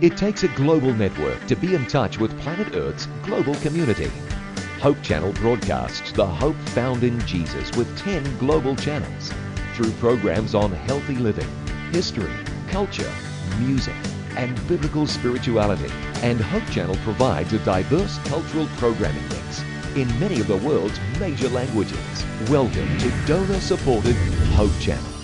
It takes a global network to be in touch with planet Earth's global community. Hope Channel broadcasts the hope found in Jesus with 10 global channels through programs on healthy living, history, culture, music, and biblical spirituality. And Hope Channel provides a diverse cultural programming mix in many of the world's major languages. Welcome to donor supported Hope Channel.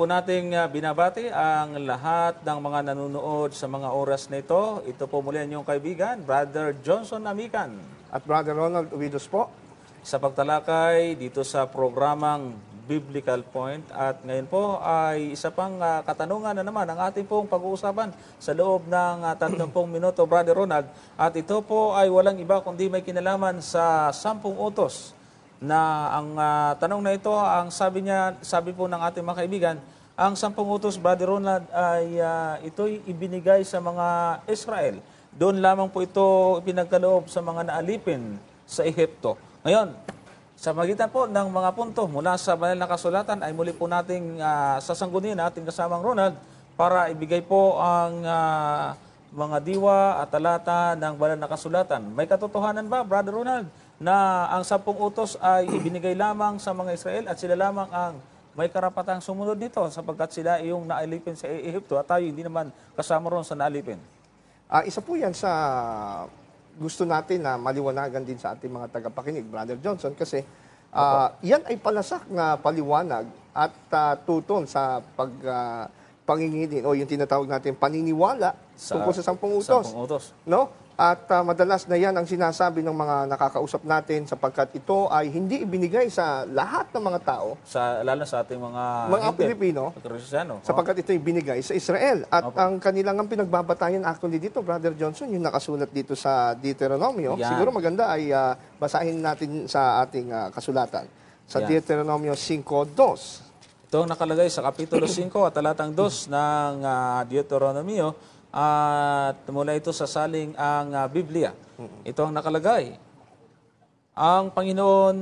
po nating ah, binabati ang lahat ng mga nanonood sa mga oras nito. ito. po muli ang inyong kaibigan, Brother Johnson Amican. At Brother Ronald Ubidos po. Sa pagtalakay dito sa programang Biblical Point. At ngayon po ay isa pang ah, katanungan na naman ang ating pong pag-uusapan sa loob ng uh, ah, 30 minuto, Brother Ronald. At ito po ay walang iba kundi may kinalaman sa 10 utos na ang uh, tanong na ito, ang sabi niya, sabi po ng ating mga kaibigan, ang sampung utos, Brother Ronald, ay uh, ito'y ibinigay sa mga Israel. Doon lamang po ito pinagkaloob sa mga naalipin sa Ehipto. Ngayon, sa magitan po ng mga punto mula sa banal na kasulatan ay muli po nating uh, ah, sasanggunin ating kasamang Ronald para ibigay po ang uh, mga diwa at talata ng banal na kasulatan. May katotohanan ba, Brother Ronald? na ang sampung utos ay ibinigay lamang sa mga Israel at sila lamang ang may karapatang sumunod nito sapagkat sila yung naalipin sa Ehipto at tayo hindi naman kasama ron sa naalipin. Uh, isa po yan sa gusto natin na maliwanagan din sa ating mga tagapakinig, Brother Johnson, kasi uh, ah, okay. yan ay palasak na paliwanag at uh, tuton sa pag... Uh, panginginin o yung tinatawag natin paniniwala sa, tungkol sa sampung utos. Sampung utos. No? At uh, madalas na yan ang sinasabi ng mga nakakausap natin sapagkat ito ay hindi ibinigay sa lahat ng mga tao. Sa, lalo sa ating mga... Mga hindi, Pilipino. Kristyano. Sapagkat ito ibinigay sa Israel. At Opo. ang kanilang pinagbabatayan actually dito, Brother Johnson, yung nakasulat dito sa Deuteronomio. Yan. Siguro maganda ay uh, basahin natin sa ating uh, kasulatan. Sa Yan. Deuteronomio 5.2. Ito ang nakalagay sa Kapitulo 5 at talatang 2 ng uh, Deuteronomio at mula ito sa saling ang uh, Biblia. Ito ang nakalagay. Ang Panginoon,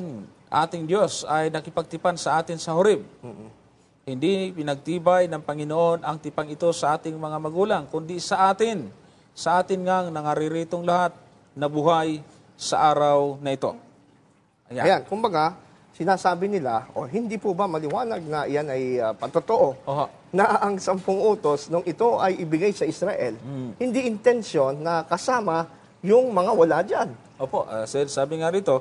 ating Diyos, ay nakipagtipan sa atin sa Horeb. Hindi pinagtibay ng Panginoon ang tipang ito sa ating mga magulang, kundi sa atin, sa atin ngang nangaririto'ng lahat na buhay sa araw na ito. Ayan, Ayan kumbaga, sinasabi nila, o hindi po ba maliwanag na iyan ay uh, ah, pantotoo? Oho na ang sampung utos nung ito ay ibigay sa Israel, mm. hindi intensyon na kasama yung mga wala dyan. Opo, uh, sir, sabi nga rito,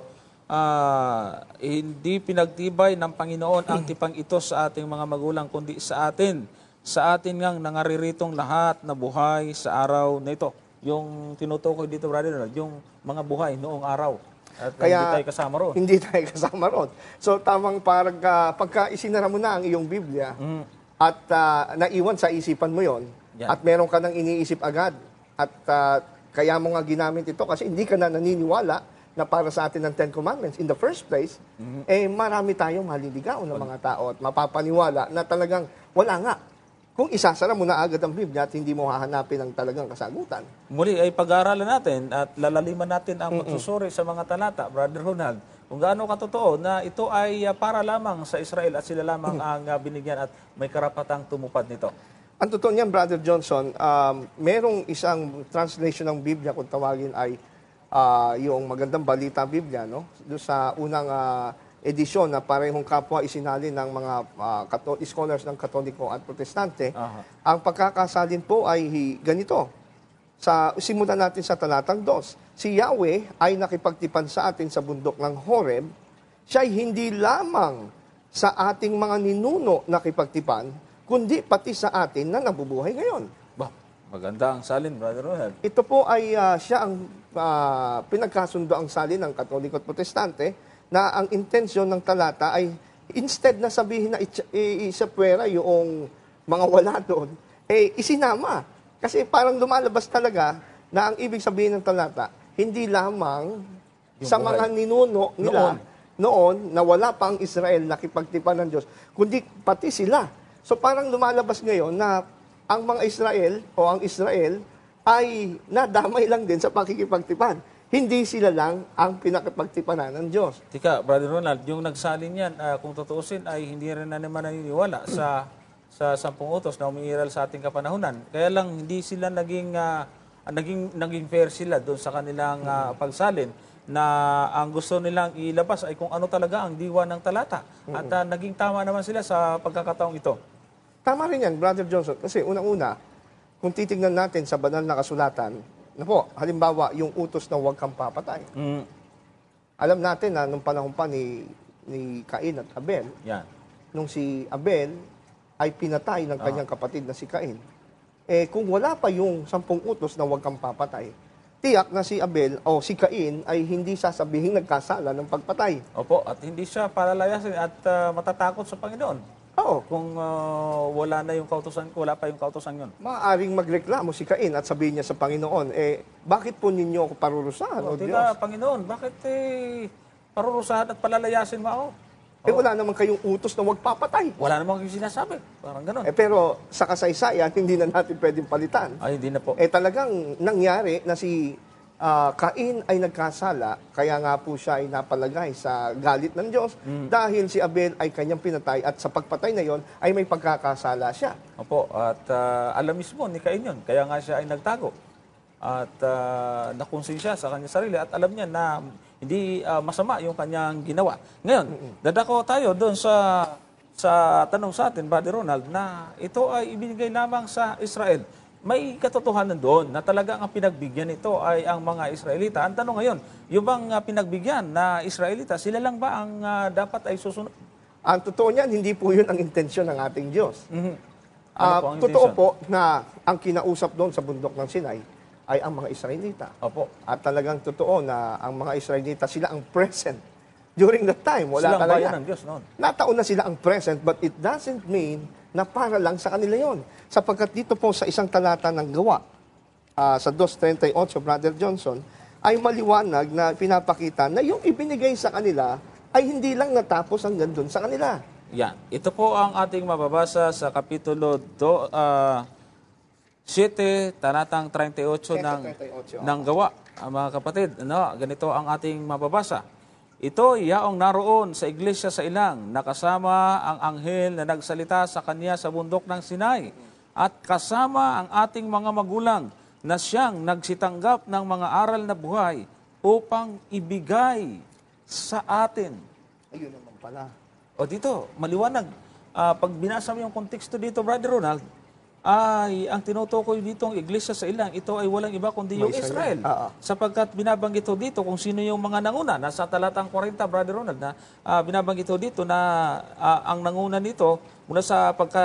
uh, hindi pinagtibay ng Panginoon ang tipang ito sa ating mga magulang, kundi sa atin, sa atin ngang nangariritong lahat na buhay sa araw na ito. Yung tinutukoy dito, brother, ano, yung mga buhay noong araw. At Kaya, hindi tayo kasama ron. Hindi tayo kasama ron. So, tamang parang uh, ah, pagka isinara mo na ang iyong Biblia, mm at uh, naiwan sa isipan mo yon at meron ka nang iniisip agad at uh, kaya mo nga ginamit ito kasi hindi ka na naniniwala na para sa atin ng Ten Commandments in the first place, mm-hmm. eh marami tayong maliligaw ng mga tao at mapapaniwala na talagang wala nga. Kung isasara mo na agad ang Biblia at hindi mo hahanapin ang talagang kasagutan. Muli ay pag-aaralan natin at lalaliman natin ang mm -mm. pagsusuri sa mga talata, Brother Ronald kung gaano katotoo na ito ay ah, para lamang sa Israel at sila lamang hmm. ang ah, binigyan at may karapatang tumupad nito? Ang totoo niyan, Brother Johnson, um, merong isang translation ng Biblia kung tawagin ay uh, yung magandang balita Biblia, no? Doon sa unang uh, edisyon na parehong kapwa isinalin ng mga uh, scholars ng Katoliko at Protestante, uh-huh. ang pagkakasalin po ay ganito. Sa, simulan natin sa talatang 2. Si Yahweh ay nakipagtipan sa atin sa bundok ng Horeb. Siya ay hindi lamang sa ating mga ninuno nakipagtipan, kundi pati sa atin na nabubuhay ngayon. Ba, maganda ang salin, Brother Rohel. Ito po ay uh, siya ang uh, pinagkasundo ang salin ng Katoliko at Protestante na ang intensyon ng talata ay instead na sabihin na isapwera yung mga wala doon, eh isinama kasi parang lumalabas talaga na ang ibig sabihin ng talata, hindi lamang Yung sa buhay. mga ninuno nila noon, na wala pa ang Israel nakipagtipan ng Diyos, kundi pati sila. So parang lumalabas ngayon na ang mga Israel o ang Israel ay nadamay lang din sa pakikipagtipan. Hindi sila lang ang pinakipagtipanan ng Diyos. Tika, Brother Ronald, yung nagsalin yan, ah, kung tutuusin, ay hindi rin na naman naniniwala sa sa sampung utos na umiiral sa ating kapanahunan. Kaya lang hindi sila naging uh, naging naging fair sila doon sa kanilang uh, pagsalin na ang gusto nilang ilabas ay kung ano talaga ang diwa ng talata. At uh, naging tama naman sila sa pagkakataong ito. Tama rin yan, Brother Johnson. Kasi unang-una, kung titignan natin sa banal na kasulatan, na po, halimbawa, yung utos na huwag kang papatay. Mm. Alam natin na nung panahon pa ni, ni Cain at Abel, yan. nung si Abel, ay pinatay ng kanyang ah. kapatid na si Cain, eh kung wala pa yung sampung utos na huwag kang papatay, tiyak na si Abel o si Cain ay hindi sasabihin nagkasala ng pagpatay. Opo, at hindi siya palalayasin at ah, matatakot sa Panginoon. Oo. Kung ah, wala na yung kautosan ko, wala pa yung kautosan yun. Maaaring magreklamo si Cain at sabihin niya sa Panginoon, eh, bakit po ninyo ako parurusahan, O Diyos? Panginoon, bakit eh, parurusahan at palalayasin mo ako? Eh wala naman kayong utos na huwag papatay. Wala naman yung sinasabi. Parang ganun. Eh pero sa kasaysayan, hindi na natin pwedeng palitan. Ay, hindi na po. Eh talagang nangyari na si ah, Cain ay nagkasala, kaya nga po siya ay napalagay sa galit ng Diyos mm. dahil si Abel ay kanyang pinatay at sa pagpatay na yon ay may pagkakasala siya. Opo, at ah, alam mismo ni Cain yun. Kaya nga siya ay nagtago. At uh, siya sa kanyang sarili at alam niya na hindi uh, masama yung kanyang ginawa. Ngayon, dadako tayo doon sa sa tanong sa atin, Brother Ronald, na ito ay ibinigay lamang sa Israel. May katotohanan doon na talaga ang pinagbigyan ito ay ang mga Israelita. Ang tanong ngayon, yung bang ah, pinagbigyan na Israelita, sila lang ba ang uh, dapat ay susunod? Ang totoo niyan, hindi po yun ang intensyon ng ating Diyos. Mm-hmm. Ano uh, po totoo po na ang kinausap doon sa bundok ng Sinai, ay ang mga Israelita. Opo. At talagang totoo na ang mga Israelita, sila ang present. During that time, wala sila talaga. Sila ang Diyos noon. Natao na sila ang present, but it doesn't mean na para lang sa kanila yon. Sapagkat dito po sa isang talata ng gawa, uh, sa 2.38, Brother Johnson, ay maliwanag na pinapakita na yung ibinigay sa kanila ay hindi lang natapos ang doon sa kanila. Yan. Ito po ang ating mababasa sa Kapitulo 2, uh, ah, 7, talatang 38 ng, 38. ng gawa. Uh, mga kapatid, ano, ganito ang ating mababasa. Ito, yaong naroon sa iglesia sa ilang, nakasama ang anghel na nagsalita sa kanya sa bundok ng Sinai, at kasama ang ating mga magulang na siyang nagsitanggap ng mga aral na buhay upang ibigay sa atin. Ayun naman pala. O dito, maliwanag. Uh, pag binasa mo yung konteksto dito, Brother Ronald, ay ang tinutukoy dito ang iglesia sa ilang, ito ay walang iba kundi yung Israel. Israel. Ah, ah. Sapagkat binabanggit dito kung sino yung mga nanguna. Nasa talatang 40, Brother Ronald, na uh, binabanggit dito na uh, ang nanguna nito mula sa pagka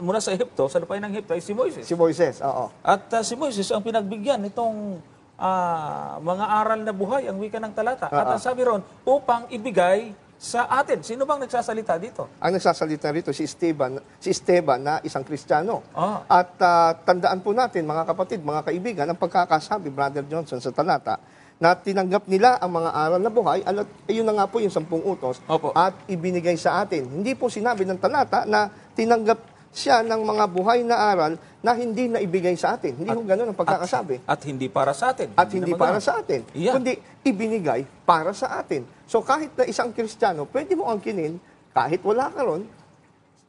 mula sa Ehipto, sa lupain ng Ehipto ay si Moises. Si Moises, oo. At uh, si Moises ang pinagbigyan nitong uh, mga aral na buhay ang wika ng talata. Uh-huh. At ang sabi ron, upang ibigay sa atin. Sino bang nagsasalita dito? Ang nagsasalita rito si Esteban, si Esteban na isang Kristiyano. Ah. At ah, tandaan po natin mga kapatid, mga kaibigan, ang pagkakasabi Brother Johnson sa talata na tinanggap nila ang mga aral na buhay, alat, ayun na nga po yung sampung utos, Opo. at ibinigay sa atin. Hindi po sinabi ng talata na tinanggap siya ng mga buhay na aral na hindi na ibigay sa atin. Hindi at, ho ganun ang pagkakasabi. At, at hindi para sa atin. At hindi, hindi para sa atin. Yeah. Kundi ibinigay para sa atin. So kahit na isang Kristiyano, pwede mo ang angkinin kahit wala ka ron,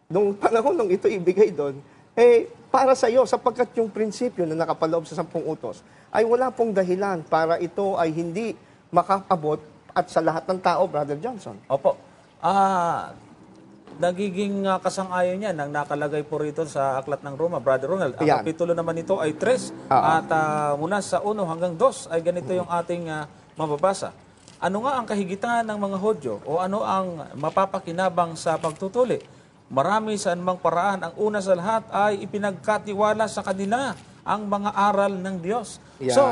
nung panahon nung ito ibigay doon, eh para sa iyo sapagkat yung prinsipyo na nakapaloob sa sampung utos ay wala pong dahilan para ito ay hindi makaabot at sa lahat ng tao, Brother Johnson. Opo. Ah, nagiging uh, kasang-ayon niya ang nakalagay po rito sa Aklat ng Roma, Brother Ronald. Ang Yan. kapitulo naman nito ay 3 Oo. at uh, mula sa 1 hanggang 2 ay ganito yung ating uh, mababasa. Ano nga ang kahigitan ng mga Hodyo o ano ang mapapakinabang sa pagtutuli? Marami sa anumang paraan, ang una sa lahat ay ipinagkatiwala sa kanila ang mga aral ng Diyos. Yan. So,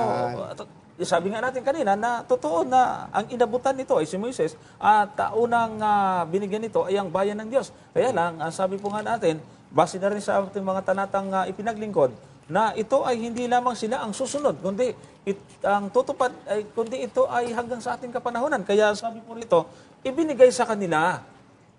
eh, sabi nga natin kanina na totoo na ang inabutan nito ay si Moises at uh, unang uh, ah, binigyan nito ay ang bayan ng Diyos. Kaya lang, uh, sabi po nga natin, base na rin sa ating mga tanatang uh, ipinaglingkod, na ito ay hindi lamang sila ang susunod, kundi it, ang tutupad, ay, kundi ito ay hanggang sa ating kapanahonan. Kaya sabi po rito, ibinigay sa kanila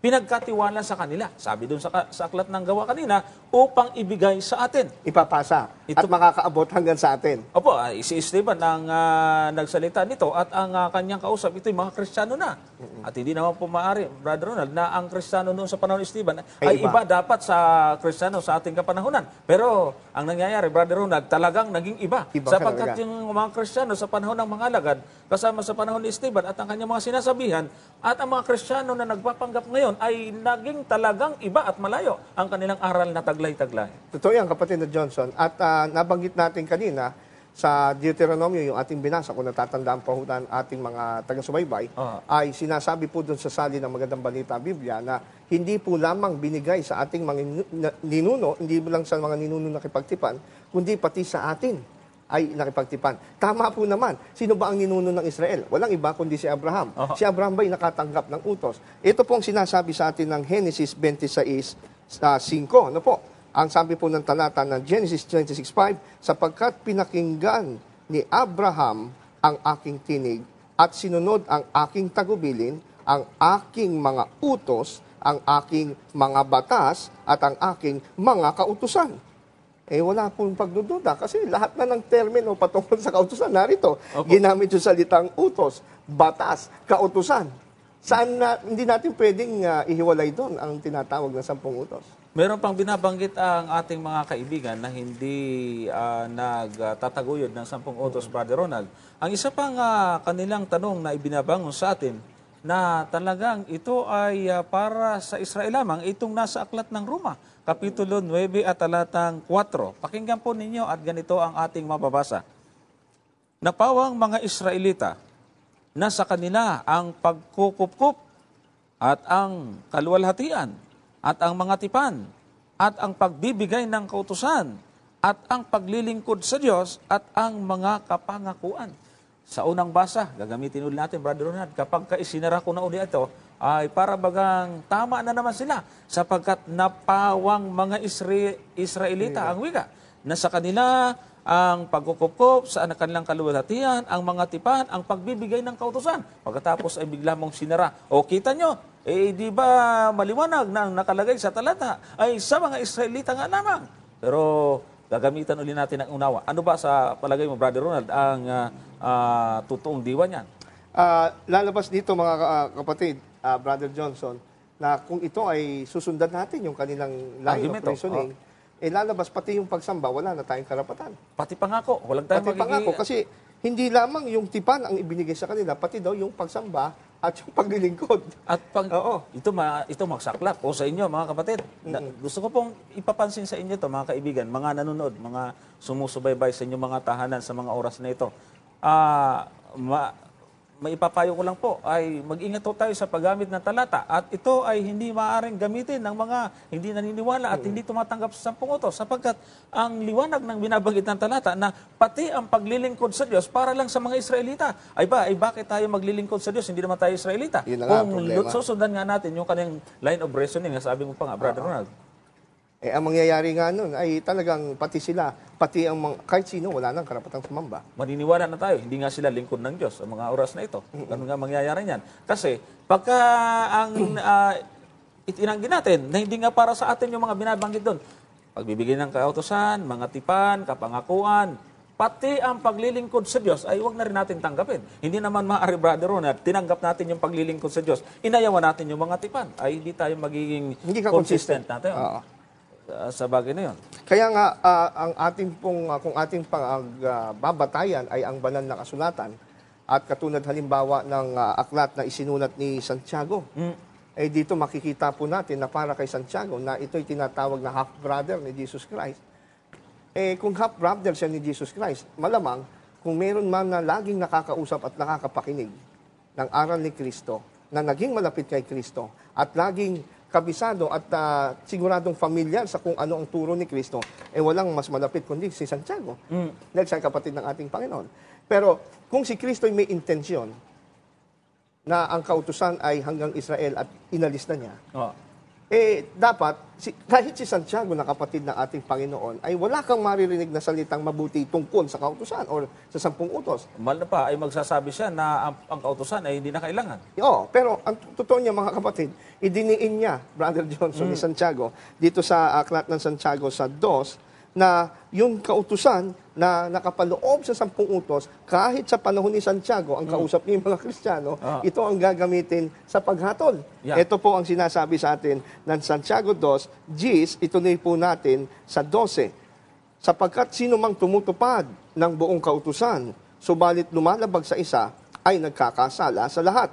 pinagkatiwala sa kanila. Sabi doon sa, sa aklat ng gawa kanina, upang ibigay sa atin. Ipapasa Ito, at makakaabot hanggang sa atin. Opo, uh, si Esteban ang uh, ah, nagsalita nito at ang uh, kanyang kausap, ito yung mga Kristiyano na. Mm-hmm. At hindi naman po maaari, Brother Ronald, na ang Kristiyano noon sa panahon ni Esteban ay, ay iba. iba dapat sa Kristiyano sa ating kapanahonan. Pero ang nangyayari, Brother Ronald, talagang naging iba. iba sapagkat talaga. yung mga Kristiyano sa panahon ng mga alagad, kasama sa panahon ni Esteban at ang kanyang mga sinasabihan at ang mga Kristiyano na nagpapanggap ngayon ay naging talagang iba at malayo ang kanilang aral na taglay-taglay. Totoo yan, kapatid na Johnson. At uh, nabanggit natin kanina, sa Deuteronomy, yung ating binasa, kung natatandaan pa ho ng ating mga taga-subaybay, uh-huh. ay sinasabi po doon sa sali ng magandang balita Biblia na hindi po lamang binigay sa ating mga ninuno, hindi lang sa mga ninuno nakipagtipan, kundi pati sa atin ay nakipagtipan. Tama po naman. Sino ba ang ninuno ng Israel? Walang iba kundi si Abraham. Oh. Si Abraham ba'y nakatanggap ng utos? Ito po ang sinasabi sa atin ng Genesis 26.5. Ah, ano po? Ang sabi po ng talata ng Genesis 26.5, sapagkat pinakinggan ni Abraham ang aking tinig at sinunod ang aking tagubilin, ang aking mga utos, ang aking mga batas at ang aking mga kautusan eh wala akong pagdududa kasi lahat na ng termino patungkol sa kautusan narito. Opo. Ginamit yung salitang utos, batas, kautusan. Saan na, hindi natin pwedeng uh, ihiwalay doon ang tinatawag na sampung utos. Meron pang binabanggit ang ating mga kaibigan na hindi uh, nagtataguyod ng sampung utos, Brother Ronald. Ang isa pang uh, kanilang tanong na ibinabangon sa atin na talagang ito ay uh, para sa Israel lamang itong nasa aklat ng Roma Kapitulo 9 at talatang 4. Pakinggan po ninyo at ganito ang ating mababasa. Napawang mga Israelita na sa kanila ang pagkukupkup at ang kaluwalhatian at ang mga tipan at ang pagbibigay ng kautusan at ang paglilingkod sa Diyos at ang mga kapangakuan. Sa unang basa, gagamitin ulit natin, Brother Ronald, kapag ka isinara ko na ulit ito, ay para bagang tama na naman sila sapagkat napawang mga Isra- Israelita ang wika na sa kanila ang pagkukupkup sa anak kanilang kaluwalhatian, ang mga tipan, ang pagbibigay ng kautosan. Pagkatapos ay bigla mong sinara. O kita nyo, eh di ba maliwanag na ang nakalagay sa talata ay sa mga Israelita nga lamang. Pero gagamitan uli natin ang unawa. Ano ba sa palagay mo, Brother Ronald, ang uh, uh, totoong diwa niyan? Uh, lalabas dito mga uh, kapatid, uh, Brother Johnson, na kung ito ay susundan natin yung kanilang line Argumento. of oh. reasoning, oh. eh lalabas pati yung pagsamba, wala na tayong karapatan. Pati pangako, walang tayong Pati magiging... pangako, kasi hindi lamang yung tipan ang ibinigay sa kanila, pati daw yung pagsamba at yung paglilingkod. At pag, Oo. ito, ma, ito magsaklap o sa inyo mga kapatid. Na, gusto ko pong ipapansin sa inyo to mga kaibigan, mga nanonood, mga sumusubaybay sa inyong mga tahanan sa mga oras na ito. Ah, uh, ma, maipapayo ko lang po ay mag-ingat po tayo sa paggamit ng talata at ito ay hindi maaaring gamitin ng mga hindi naniniwala at hmm. hindi tumatanggap sa sampung utos sapagkat ang liwanag ng binabanggit ng talata na pati ang paglilingkod sa Diyos para lang sa mga Israelita. Ay ba, ay bakit tayo maglilingkod sa Diyos? Hindi naman tayo Israelita. Kung nga, susundan nga natin yung kanyang line of reasoning na sabi mo pa nga, Brother uh-huh. Ronald. Eh, ang mangyayari nga nun ay talagang pati sila, pati ang mga, kahit sino, wala nang karapatang sumamba. Maniniwala na tayo, hindi nga sila lingkod ng Diyos ang mga oras na ito. Ganun nga mangyayari niyan. Kasi pagka ang uh, itinanggi natin na hindi nga para sa atin yung mga binabanggit doon, pagbibigay ng kautosan, mga tipan, kapangakuan, pati ang paglilingkod sa Diyos ay huwag na rin natin tanggapin. Hindi naman maaari, Brother Ronald, tinanggap natin yung paglilingkod sa Diyos. Inayawan natin yung mga tipan. Ay, hindi tayo magiging hindi ka consistent, consistent. natin. Oo uh, sa bagay na yon. Kaya nga, uh, ang ating pong, uh, kung ating pagbabatayan uh, ay ang banal na kasulatan at katulad halimbawa ng uh, aklat na isinulat ni Santiago, mm. eh dito makikita po natin na para kay Santiago na ito'y tinatawag na half-brother ni Jesus Christ. Eh kung half-brother siya ni Jesus Christ, malamang kung meron man na laging nakakausap at nakakapakinig ng aral ni Kristo, na naging malapit kay Kristo at laging kabisado at uh, siguradong familiar sa kung ano ang turo ni Kristo, eh walang mas malapit kundi si Santiago. Mm. Dahil siya kapatid ng ating Panginoon. Pero kung si Kristo may intensyon na ang kautusan ay hanggang Israel at inalis na niya, oh eh dapat si, kahit si Santiago na kapatid ng ating Panginoon ay wala kang maririnig na salitang mabuti tungkol sa kautusan o sa sampung utos. Mal na pa ay magsasabi siya na ang, ang kautusan ay hindi na kailangan. Oo, pero ang totoo niya mga kapatid, idiniin niya Brother Johnson mm. ni Santiago dito sa ah, aklat ng Santiago sa 2 na yung kautusan na nakapaloob sa sampung utos, kahit sa panahon ni Santiago, ang mm. kausap niya yung mga Kristiyano, ah. ito ang gagamitin sa paghatol. Yeah. Ito po ang sinasabi sa atin ng Santiago 2, Gis, ituloy po natin sa 12. Sapagkat sino mang tumutupad ng buong kautusan, subalit lumalabag sa isa, ay nagkakasala sa lahat.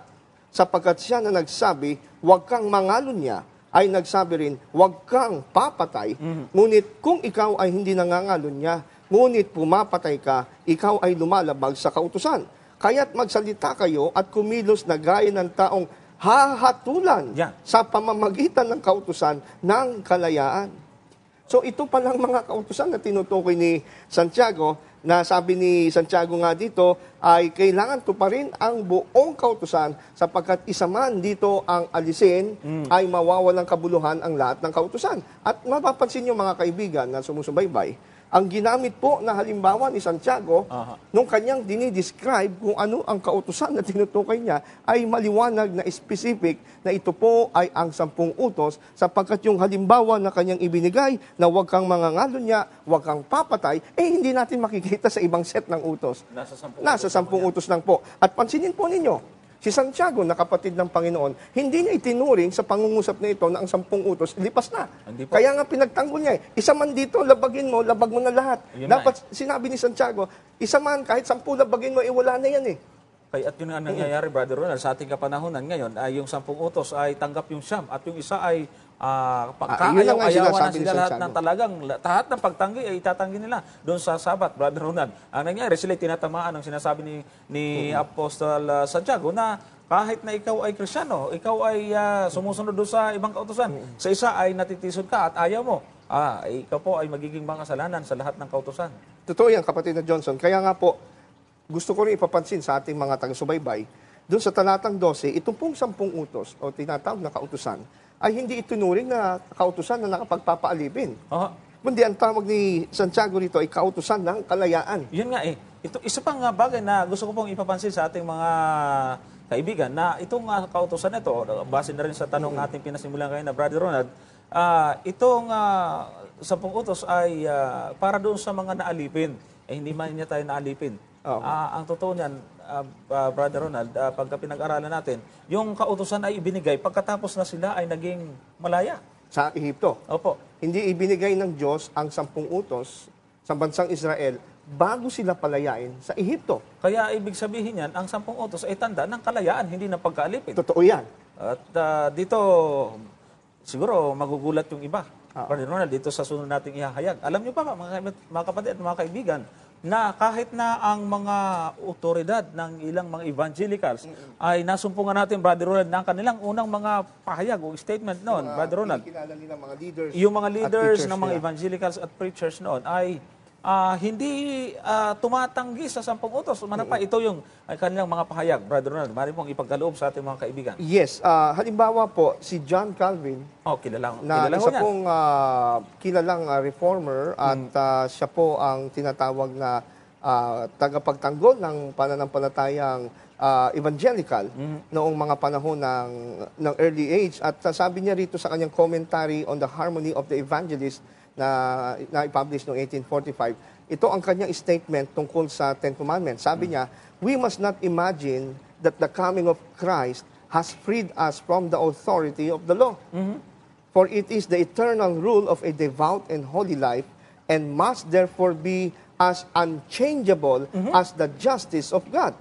Sapagkat siya na nagsabi, huwag kang mangalon niya, ay nagsabi rin, huwag kang papatay, mm-hmm. ngunit kung ikaw ay hindi nangangalon niya, ngunit pumapatay ka, ikaw ay lumalabag sa kautusan. Kaya't magsalita kayo at kumilos na gaya ng taong hahatulan yeah. sa pamamagitan ng kautusan ng kalayaan. So ito palang mga kautusan na tinutukoy ni Santiago, na sabi ni Santiago nga dito ay kailangan to pa rin ang buong kautusan sapagkat isa man dito ang alisin mm. ay mawawalang kabuluhan ang lahat ng kautusan. At mapapansin nyo mga kaibigan na sumusubaybay, ang ginamit po na halimbawa ni Santiago, uh-huh. nung kanyang dinidescribe kung ano ang kautusan na tinutukoy niya, ay maliwanag na specific na ito po ay ang sampung utos sapagkat yung halimbawa na kanyang ibinigay na huwag kang mangangalo niya, huwag kang papatay, eh hindi natin makikita sa ibang set ng utos. Nasa sampung, Nasa utos sampung utos lang po. At pansinin po ninyo, Si Santiago na kapatid ng Panginoon, hindi niya itinuring sa pangungusap na ito na ang sampung utos, lipas na. Kaya nga pinagtanggol niya eh. Isa man dito, labagin mo, labag mo na lahat. Yun Dapat na, eh. sinabi ni Santiago, isa man, kahit sampu labagin mo, iwala eh, na yan eh. Kaya at yun ang nangyayari, Brother Ronald, sa ating kapanahonan ngayon, ay yung sampung utos ay tanggap yung siyam at yung isa ay uh, pagkaayaw-ayawan ah, ah na sila lahat ng talagang lahat ng pagtanggi ay itatanggi nila doon sa sabat, Brother Ronald. Ang nangyayari, sila tinatamaan ang sinasabi ni, ni mm-hmm. Apostol uh, ah, Santiago na kahit na ikaw ay krisyano, ikaw ay uh, sumusunod doon sa ibang kautosan, hmm sa isa ay natitisod ka at ayaw mo. Ah, ikaw po ay magiging mga kasalanan sa lahat ng kautosan. Totoo yan, kapatid na Johnson. Kaya nga po, gusto ko rin ipapansin sa ating mga taga-subaybay, doon sa talatang 12, itong pong sampung utos o tinatawag na kautusan ay hindi itunuring na kautusan na nakapagpapaalipin. Aha. Kundi ang tawag ni Santiago rito ay kautusan ng kalayaan. Yun nga eh. Ito, isa pang ah, bagay na gusto ko pong ipapansin sa ating mga kaibigan na itong uh, kautusan ito, base na rin sa tanong mm-hmm. ating pinasimulan kayo na Brother Ronald, uh, itong uh, sampung utos ay uh, para doon sa mga naalipin. Eh, hindi man niya tayo naalipin. Oo. Ah, ang totoo niyan, ah, ah, Brother Ronald, ah, pagka pinag-aralan natin, yung kautusan ay ibinigay pagkatapos na sila ay naging malaya. sa Ehipto. Opo. Hindi ibinigay ng Diyos ang sampung utos sa bansang Israel bago sila palayain sa Ehipto. Kaya ibig sabihin niyan, ang sampung utos ay tanda ng kalayaan, hindi ng pagkaalipin. Totoo yan. At ah, dito, siguro magugulat yung iba. Brother Ronald, dito sa sunod nating ihahayag. Alam niyo pa ba, mga, mga kapatid at mga kaibigan, na kahit na ang mga otoridad ng ilang mga evangelicals mm-hmm. ay nasumpungan natin, Brother Ronald, ng kanilang unang mga pahayag o statement noon, Brother Ronald. Yung mga leaders, yung mga leaders ng mga evangelicals at preachers noon ay uh, hindi uh, tumatanggi sa sampung utos. Mana pa, ito yung uh, kanilang mga pahayag. Brother Ronald, mari pong ipagkaloob sa ating mga kaibigan. Yes. Uh, halimbawa po, si John Calvin, oh, kilalang, na kilalang isa niyan. pong uh, kilalang uh, reformer at mm. uh, siya po ang tinatawag na uh, tagapagtanggol ng pananampalatayang uh, evangelical mm. noong mga panahon ng, ng early age. At uh, sabi niya rito sa kanyang commentary on the harmony of the evangelist, na, na i-publish noong 1845, ito ang kanyang statement tungkol sa Ten Commandments. Sabi mm. niya, we must not imagine that the coming of Christ has freed us from the authority of the law. Mm-hmm. For it is the eternal rule of a devout and holy life and must therefore be as unchangeable mm-hmm. as the justice of God,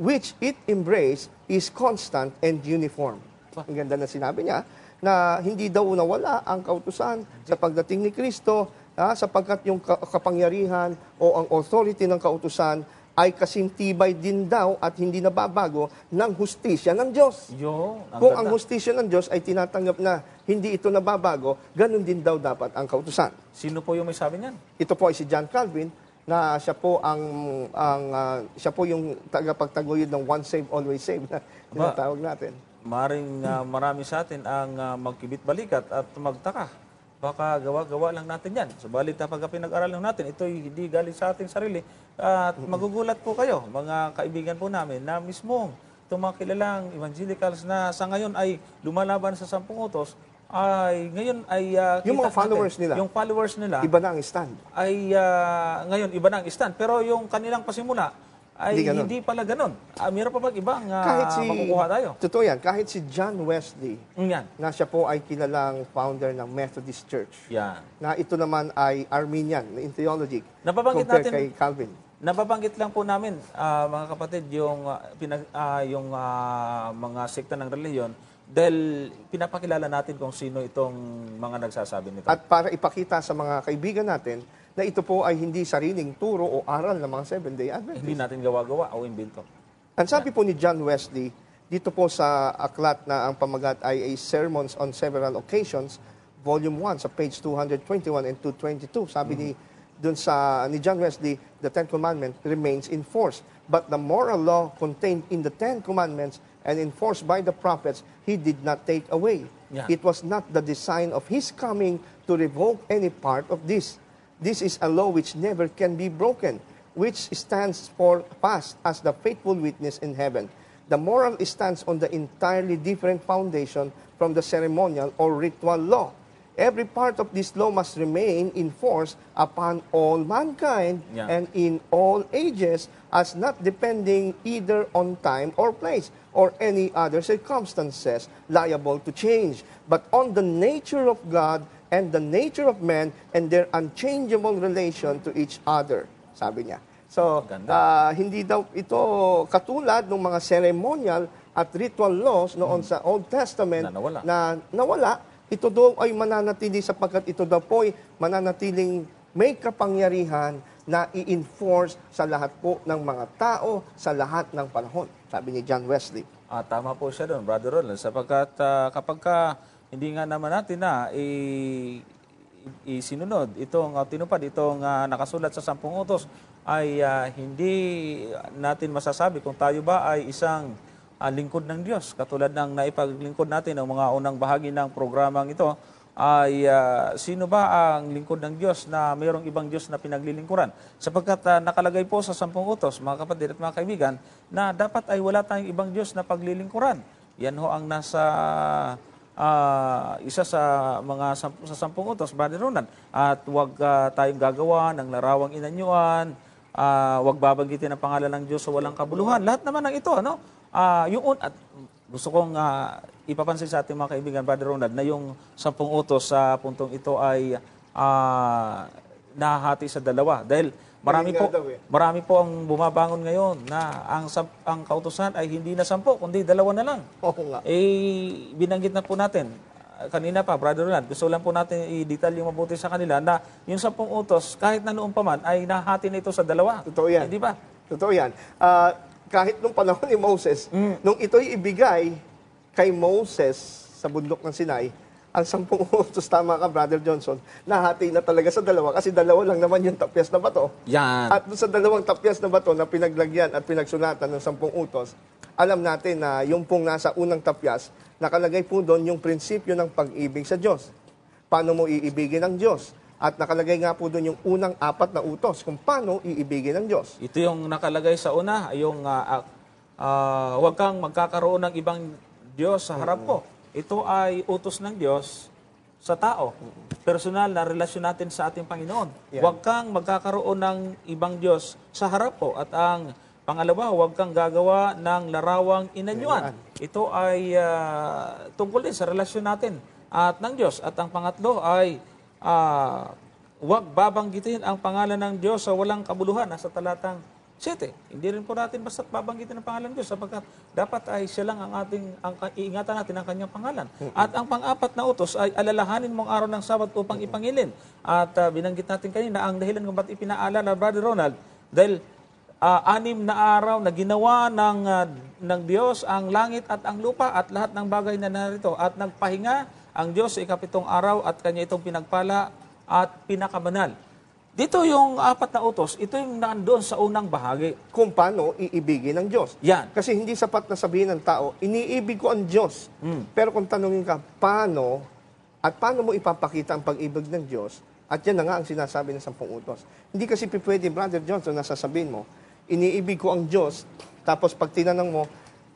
which it embraces is constant and uniform. Ang ganda na sinabi niya na hindi daw nawala ang kautusan sa pagdating ni Kristo ha, sapagkat yung kapangyarihan o ang authority ng kautusan ay kasintibay din daw at hindi nababago ng hustisya ng Diyos. Yo, ang Kung ang hustisya ng Diyos ay tinatanggap na hindi ito nababago, ganun din daw dapat ang kautusan. Sino po yung may sabi niyan? Ito po ay si John Calvin na siya po ang ang uh, siya po yung tagapagtaguyod ng one save always save na tinatawag natin maring uh, ah, marami sa atin ang uh, magkibit balikat at magtaka. Baka gawa-gawa lang natin yan. Subalit so, ah, kapag pinag-aral lang natin, ito'y hindi galing sa ating sarili. At magugulat po kayo, mga kaibigan po namin, na mismo itong mga kilalang evangelicals na sa ngayon ay lumalaban sa sampung utos, ay ngayon ay uh, yung mga followers natin, nila yung followers nila iba na ang stand ay uh, ngayon iba na ang stand pero yung kanilang pasimula ay hindi, hindi pala ganun. Uh, ah, mayroon pa bang ibang uh, kahit si, makukuha tayo? Totoo yan. Kahit si John Wesley, mm, yan. na siya po ay kilalang founder ng Methodist Church, yan. na ito naman ay Armenian in theology napabanggit natin, kay Calvin. Nababanggit lang po namin, uh, mga kapatid, yung, uh, pinag, uh, yung uh, mga sekta ng reliyon dahil pinapakilala natin kung sino itong mga nagsasabi nito. At para ipakita sa mga kaibigan natin na ito po ay hindi sariling turo o aral ng mga Seventh-day Adventists. Hindi natin gawa-gawa o imbento. Ang sabi po ni John Wesley, dito po sa aklat na ang pamagat ay a Sermons on Several Occasions, Volume 1, sa page 221 and 222. Sabi mm-hmm. ni dun sa ni John Wesley, the Ten Commandments remains in force. But the moral law contained in the Ten Commandments and enforced by the prophets, he did not take away. Yeah. It was not the design of his coming to revoke any part of this. This is a law which never can be broken, which stands for fast as the faithful witness in heaven. The moral stands on the entirely different foundation from the ceremonial or ritual law. Every part of this law must remain in force upon all mankind yeah. and in all ages as not depending either on time or place or any other circumstances liable to change, but on the nature of God and the nature of man and their unchangeable relation to each other, sabi niya. So, uh, hindi daw ito katulad ng mga ceremonial at ritual laws noon hmm. sa Old Testament na nawala. na nawala. Ito daw ay mananatili sapagkat ito daw po ay mananatiling may kapangyarihan na i-enforce sa lahat po ng mga tao sa lahat ng panahon, sabi ni John Wesley. Ah, tama po siya doon, Brother Roland, sapagkat uh, kapag ka hindi nga naman natin na i- isinunod itong uh, tinupad itong uh, nakasulat sa sampung utos ay uh, hindi natin masasabi kung tayo ba ay isang uh, lingkod ng Diyos katulad ng naipaglingkod natin ng mga unang bahagi ng programang ito ay uh, sino ba ang lingkod ng Diyos na mayroong ibang Diyos na pinaglilingkuran sapagkat uh, nakalagay po sa sampung utos mga kapatid at mga kaibigan na dapat ay wala tayong ibang Diyos na paglilingkuran yan ho ang nasa uh, isa sa mga samp- sa sampung utos, Brother Ronan. At huwag uh, tayong gagawa ng larawang inanyuan, uh, huwag babanggitin ang pangalan ng Diyos sa walang kabuluhan. Lahat naman ng ito, ano? Uh, yung at gusto kong uh, ipapansin sa ating mga kaibigan, Brother Ronald, na yung sampung utos sa puntong ito ay uh, nahati sa dalawa. Dahil Marami po, eh. marami po ang bumabangon ngayon na ang ang kautusan ay hindi na sampo, kundi dalawa na lang. Oo nga. Eh, binanggit na po natin kanina pa, Brother Ronald, gusto lang po natin i-detail yung mabuti sa kanila na yung sampung utos, kahit na noon pa man, ay nahati na ito sa dalawa. Totoo yan. Eh, ba? Totoo yan. Uh, kahit nung panahon ni Moses, mm. nung ito'y ibigay kay Moses sa bundok ng Sinai, ang sampung utos, tama ka, Brother Johnson, nahati na talaga sa dalawa kasi dalawa lang naman yung tapyas na bato. Yan. At sa dalawang tapyas na bato na pinaglagyan at pinagsunatan ng sampung utos, alam natin na yung pong nasa unang tapyas, nakalagay po doon yung prinsipyo ng pag-ibig sa Diyos. Paano mo iibigin ang Diyos? At nakalagay nga po doon yung unang apat na utos kung paano iibigin ang Diyos. Ito yung nakalagay sa una, yung uh, uh, huwag kang magkakaroon ng ibang Diyos sa harap ko. Ito ay utos ng Diyos sa tao. Personal na relasyon natin sa ating Panginoon. Yeah. Huwag kang magkakaroon ng ibang Diyos sa harap po. At ang pangalawa, huwag kang gagawa ng larawang inanyuan. Ito ay uh, tungkol din sa relasyon natin at ng Diyos. At ang pangatlo ay uh, huwag babanggitin ang pangalan ng Diyos sa walang kabuluhan. Nasa talatang Siyete, hindi rin po natin basta't babanggitin ang pangalan Diyos sapagkat dapat ay siya lang ang ating, ang, iingatan natin ang kanyang pangalan. At ang pang-apat na utos ay alalahanin mong araw ng Sabat upang ipangilin. At uh, binanggit natin kanina ang dahilan kung ba't ipinaalala, Brother Ronald, dahil uh, anim na araw na ginawa ng, uh, ng Diyos ang langit at ang lupa at lahat ng bagay na narito. At nagpahinga ang Diyos sa ikapitong araw at kanya itong pinagpala at pinakabanal. Dito yung apat na utos, ito yung nandoon sa unang bahagi. Kung paano iibigin ng Diyos. Yan. Kasi hindi sapat na sabihin ng tao, iniibig ko ang Diyos. Mm. Pero kung tanungin ka, paano at paano mo ipapakita ang pag-ibig ng Diyos, at yan na nga ang sinasabi ng sampung utos. Hindi kasi pwede, Brother Johnson, nasasabihin mo, iniibig ko ang Diyos, tapos pag tinanong mo,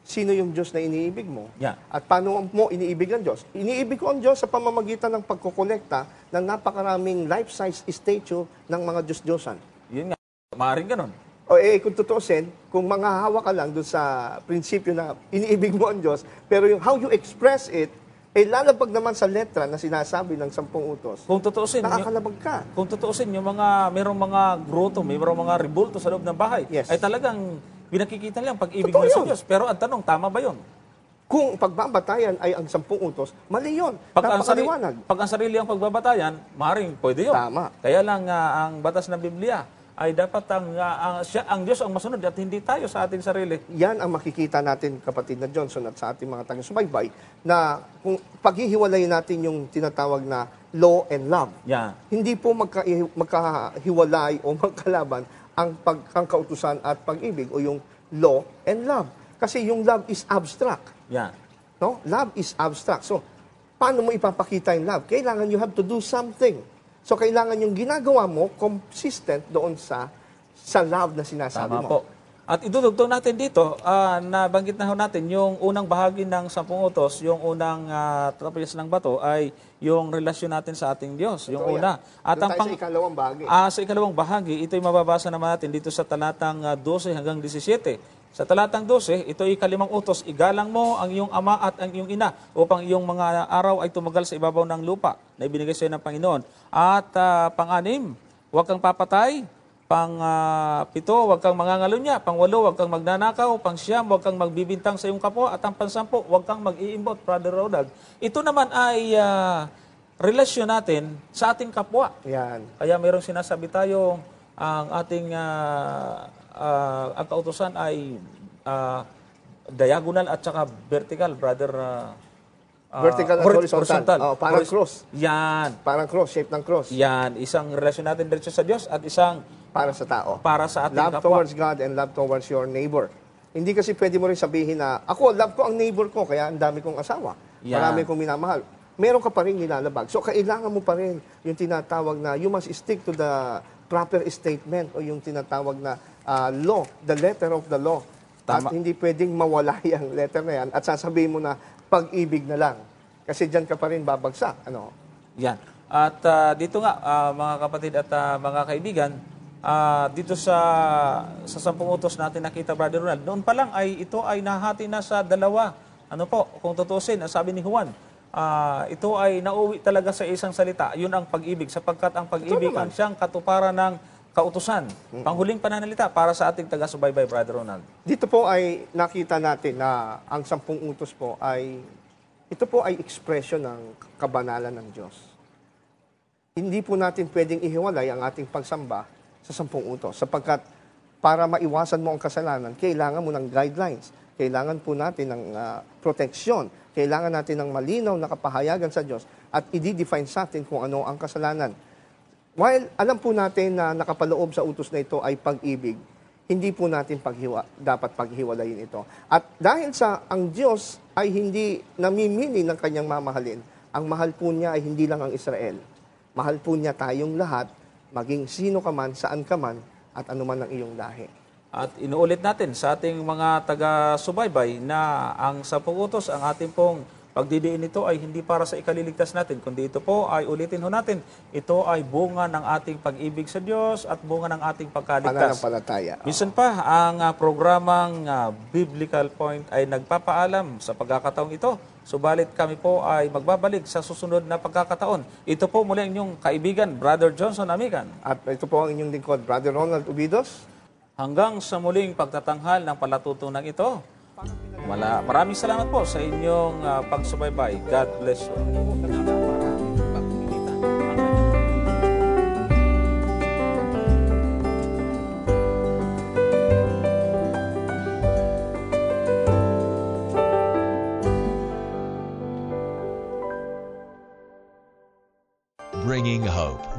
sino yung Diyos na iniibig mo yeah. at paano mo iniibig ang Diyos. Iniibig ko ang Diyos sa pamamagitan ng pagkukonekta ng napakaraming life-size statue ng mga Diyos-Diyosan. Yun nga, maaaring ganun. O eh, kung tutuusin, kung mga hawa ka lang dun sa prinsipyo na iniibig mo ang Diyos, pero yung how you express it, eh lalabag naman sa letra na sinasabi ng sampung utos. Kung totoosin, nakakalabag ka. Kung totoosin, yung mga merong mga groto, may merong mga rebulto sa loob ng bahay, yes. ay talagang Pinakikita lang pag-ibig mo sa Diyos. Pero ang tanong, tama ba yun? Kung pagbabatayan ay ang sampung utos, mali yun. Pag ang, sarili, pag ang sarili ang pagbabatayan, maring pwede yun. Tama. Kaya lang ah, ang batas ng Biblia ay dapat ang, ah, ang, siya, ang Diyos ang masunod at hindi tayo sa ating sarili. Yan ang makikita natin, kapatid na Johnson, at sa ating mga taga-subaybay, na kung paghihiwalay natin yung tinatawag na law and love. Yan. Hindi po magka, magkahiwalay o magkalaban ang pagkangkautusan at pag-ibig o yung law and love. Kasi yung love is abstract. Yeah. No? Love is abstract. So, paano mo ipapakita yung love? Kailangan you have to do something. So, kailangan yung ginagawa mo consistent doon sa sa love na sinasabi Tama mo. Po. At idudugtong natin dito, uh, nabanggit na natin, yung unang bahagi ng sampung utos, yung unang uh, ah, trapillas ng bato ay yung relasyon natin sa ating Diyos, Ito yung yan. una. At ang pang, sa ikalawang bahagi. Uh, sa ikalawang bahagi, ito'y mababasa naman natin dito sa talatang uh, 12 hanggang 17. Sa talatang 12, ito ikalimang utos, igalang mo ang iyong ama at ang iyong ina upang iyong mga araw ay tumagal sa ibabaw ng lupa na ibinigay sa iyo ng Panginoon. At uh, pang-anim, huwag kang papatay, Pang uh, pito, huwag kang mangangalunya. Pang walo, huwag kang magnanakaw. Pang siyam, huwag kang magbibintang sa iyong kapo. At ang pansampo, huwag kang mag-iimbot, Brother Ronald. Ito naman ay uh, relasyon natin sa ating kapwa. Yan. Kaya mayroong sinasabi tayo, ang ating uh, uh, ang kautosan ay uh, diagonal at saka vertical, Brother uh, Vertical at horizontal. horizontal. Oh, oh, parang Horiz- cross. Yan. Parang cross, shape ng cross. Yan. Isang relasyon natin diretso sa Diyos at isang para sa tao. Para sa ating Love kapwa. towards God and love towards your neighbor. Hindi kasi pwede mo rin sabihin na, ako, love ko ang neighbor ko, kaya ang dami kong asawa. Yeah. Marami kong minamahal. Meron ka pa rin nilalabag. So, kailangan mo pa rin yung tinatawag na you must stick to the proper statement o yung tinatawag na uh, law, the letter of the law. Tama. At hindi pwedeng mawala yung letter na yan at sasabihin mo na pag-ibig na lang. Kasi dyan ka pa rin babagsak. Ano? Yan. At uh, dito nga, uh, mga kapatid at uh, mga kaibigan, uh, dito sa sa sampung utos natin nakita Brother Ronald, noon pa lang ay ito ay nahati na sa dalawa. Ano po, kung tutusin, ang sabi ni Juan, uh, ito ay nauwi talaga sa isang salita. Yun ang pag-ibig, sapagkat ang pag-ibig ang siyang katuparan ng kautusan. Panghuling mm. pananalita para sa ating taga-subaybay, Brother Ronald. Dito po ay nakita natin na ang sampung utos po ay, ito po ay expression ng kabanalan ng Diyos. Hindi po natin pwedeng ihiwalay ang ating pagsamba sa sampung utos. Sapagkat para maiwasan mo ang kasalanan, kailangan mo ng guidelines. Kailangan po natin ng uh, proteksyon. Kailangan natin ng malinaw na kapahayagan sa Diyos at i-define sa atin kung ano ang kasalanan. While alam po natin na nakapaloob sa utos na ito ay pag-ibig, hindi po natin paghiwa, dapat paghiwalayin ito. At dahil sa ang Diyos ay hindi namimili ng kanyang mamahalin, ang mahal po niya ay hindi lang ang Israel. Mahal po niya tayong lahat maging sino ka man, saan ka man, at anuman ang iyong lahi. At inuulit natin sa ating mga taga-subaybay na ang sa utos, ang ating pong Pagdidiin nito ay hindi para sa ikaliligtas natin, kundi ito po ay ulitin ho natin. Ito ay bunga ng ating pag-ibig sa Diyos at bunga ng ating pagkaligtas. Pananampalataya. Oh. pa, ang ah, programang ah, Biblical Point ay nagpapaalam sa pagkakataong ito Subalit kami po ay magbabalik sa susunod na pagkakataon. Ito po muli ang inyong kaibigan, Brother Johnson Amigan. At ito po ang inyong lingkod, Brother Ronald Ubidos. Hanggang sa muling pagtatanghal ng palatutunan ito. Mala, maraming salamat po sa inyong uh, pagsubaybay. God bless you.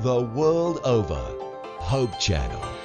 the world over. Hope Channel.